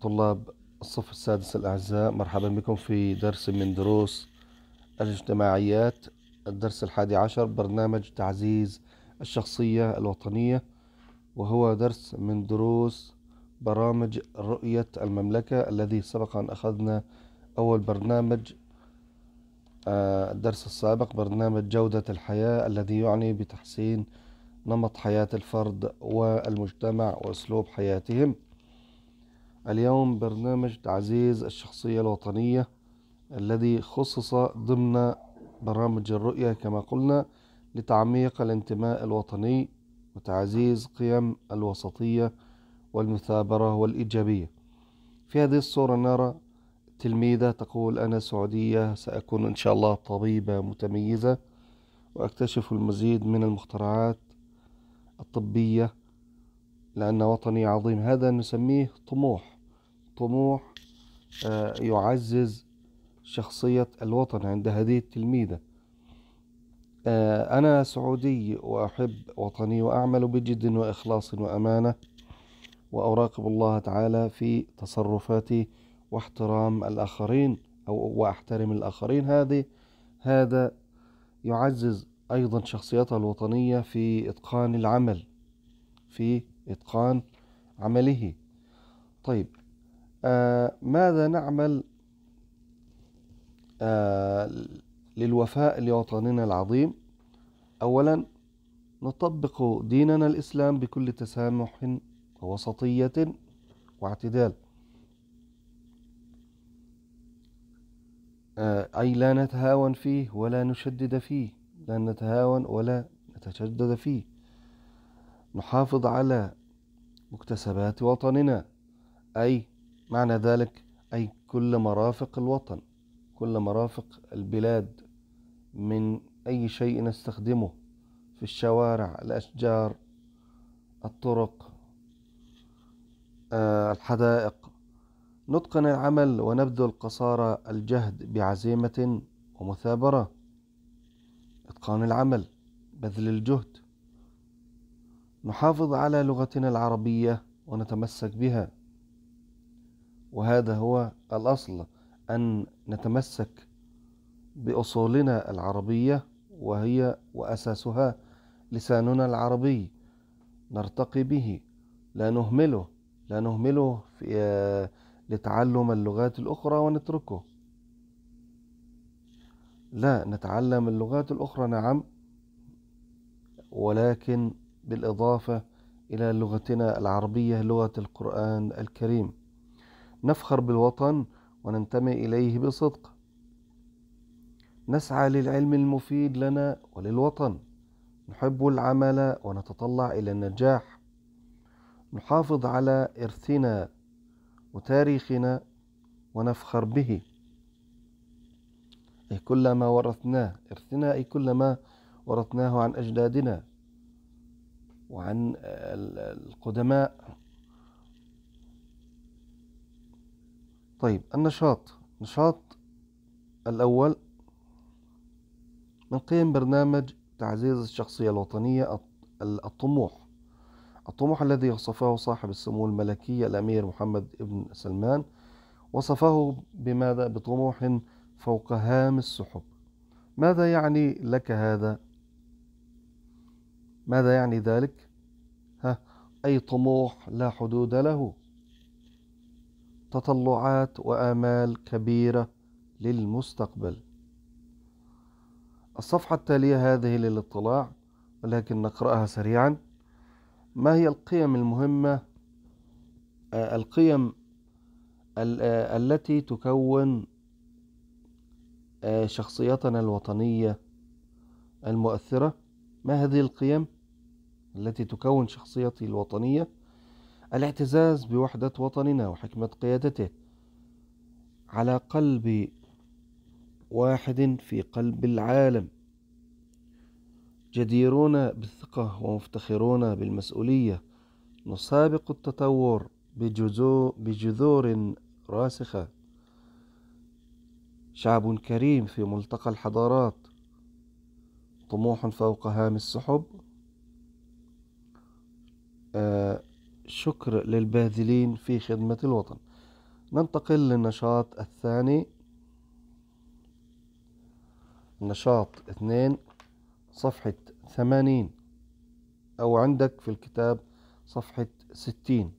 طلاب الصف السادس الأعزاء مرحبا بكم في درس من دروس الاجتماعيات الدرس الحادي عشر برنامج تعزيز الشخصية الوطنية وهو درس من دروس برامج رؤية المملكة الذي سبق أن أخذنا أول برنامج آه، الدرس السابق برنامج جودة الحياة الذي يعني بتحسين نمط حياة الفرد والمجتمع وأسلوب حياتهم اليوم برنامج تعزيز الشخصية الوطنية الذي خصص ضمن برامج الرؤية كما قلنا لتعميق الانتماء الوطني وتعزيز قيم الوسطية والمثابرة والإيجابية في هذه الصورة نرى تلميذة تقول أنا سعودية سأكون إن شاء الله طبيبة متميزة وأكتشف المزيد من المخترعات الطبية لأن وطني عظيم هذا نسميه طموح الطموح آه، يعزز شخصية الوطن عند هذه التلميذة آه، أنا سعودي وأحب وطني وأعمل بجد وإخلاص وأمانة وأراقب الله تعالى في تصرفاتي واحترام الآخرين أو وأحترم الآخرين هذه هذا يعزز أيضا شخصيتها الوطنية في إتقان العمل في إتقان عمله طيب آه ماذا نعمل آه للوفاء لوطننا العظيم أولا نطبق ديننا الإسلام بكل تسامح ووسطية واعتدال آه أي لا نتهاون فيه ولا نشدد فيه لا نتهاون ولا نتشدد فيه نحافظ على مكتسبات وطننا أي معنى ذلك أي كل مرافق الوطن كل مرافق البلاد من أي شيء نستخدمه في الشوارع الأشجار الطرق آه، الحدائق نتقن العمل ونبذل قصارى الجهد بعزيمة ومثابرة إتقان العمل بذل الجهد نحافظ على لغتنا العربية ونتمسك بها وهذا هو الأصل أن نتمسك بأصولنا العربية وهي وأساسها لساننا العربي نرتقي به لا نهمله لا نهمله في آه، لتعلم اللغات الأخرى ونتركه لا نتعلم اللغات الأخرى نعم ولكن بالإضافة إلى لغتنا العربية لغة القرآن الكريم نفخر بالوطن وننتمي إليه بصدق نسعى للعلم المفيد لنا وللوطن نحب العمل ونتطلع إلى النجاح نحافظ على إرثنا وتاريخنا ونفخر به أي كل ما ورثناه إرثنا أي كل ما ورثناه عن أجدادنا وعن القدماء طيب النشاط نشاط الأول من قيم برنامج تعزيز الشخصية الوطنية الطموح الطموح الذي وصفه صاحب السمو الملكي الأمير محمد بن سلمان وصفه بماذا؟ بطموح فوق هام السحب ماذا يعني لك هذا؟ ماذا يعني ذلك؟ ها أي طموح لا حدود له تطلعات وآمال كبيرة للمستقبل الصفحة التالية هذه للاطلاع ولكن نقرأها سريعا ما هي القيم المهمة آه، القيم آه، التي تكون آه، شخصيتنا الوطنية المؤثرة ما هذه القيم التي تكون شخصيتي الوطنية الاعتزاز بوحدة وطننا وحكمة قيادته على قلب واحد في قلب العالم جديرون بالثقة ومفتخرون بالمسؤولية نسابق التطور بجذور راسخة شعب كريم في ملتقى الحضارات طموح فوق هام السحب شكر للباذلين في خدمة الوطن ننتقل للنشاط الثاني نشاط اثنين صفحة ثمانين أو عندك في الكتاب صفحة ستين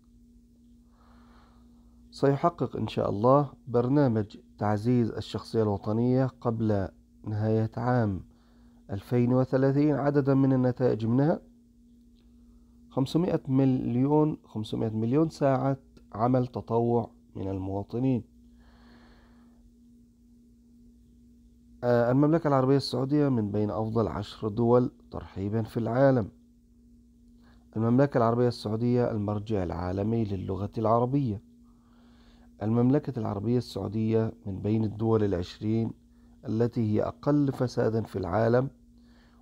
سيحقق إن شاء الله برنامج تعزيز الشخصية الوطنية قبل نهاية عام 2030 عددا من النتائج منها 500 مليون 500 مليون ساعة عمل تطوع من المواطنين آه، المملكة العربية السعودية من بين أفضل عشر دول ترحيبا في العالم المملكة العربية السعودية المرجع العالمي للغة العربية المملكة العربية السعودية من بين الدول العشرين التي هي أقل فسادا في العالم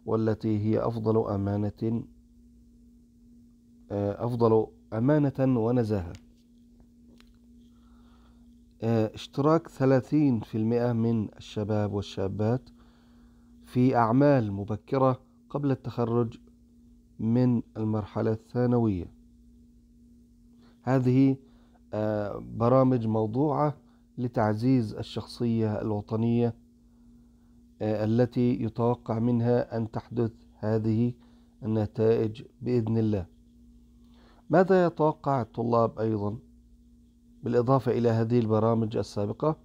والتي هي أفضل أمانة آه، أفضل أمانة ونزاهة آه، اشتراك ثلاثين في المئة من الشباب والشابات في أعمال مبكرة قبل التخرج من المرحلة الثانوية هذه آه، برامج موضوعة لتعزيز الشخصية الوطنية التي يتوقع منها أن تحدث هذه النتائج بإذن الله ماذا يتوقع الطلاب أيضا بالإضافة إلى هذه البرامج السابقة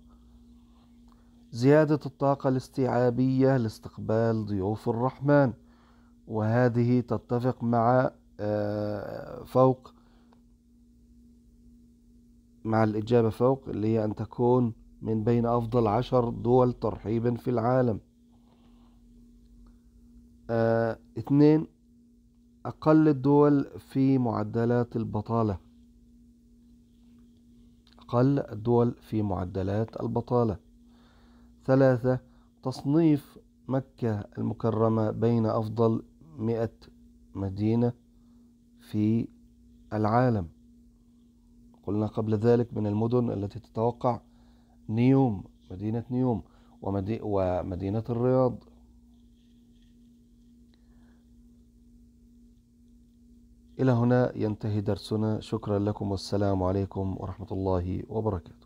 زيادة الطاقة الاستيعابية لاستقبال ضيوف الرحمن وهذه تتفق مع آه، فوق مع الإجابة فوق اللي هي أن تكون من بين أفضل عشر دول ترحيبا في العالم آه، اثنين أقل الدول في معدلات البطالة أقل الدول في معدلات البطالة ثلاثة تصنيف مكة المكرمة بين أفضل مئة مدينة في العالم قلنا قبل ذلك من المدن التي تتوقع نيوم مدينة نيوم ومدينة الرياض إلى هنا ينتهي درسنا شكرا لكم والسلام عليكم ورحمة الله وبركاته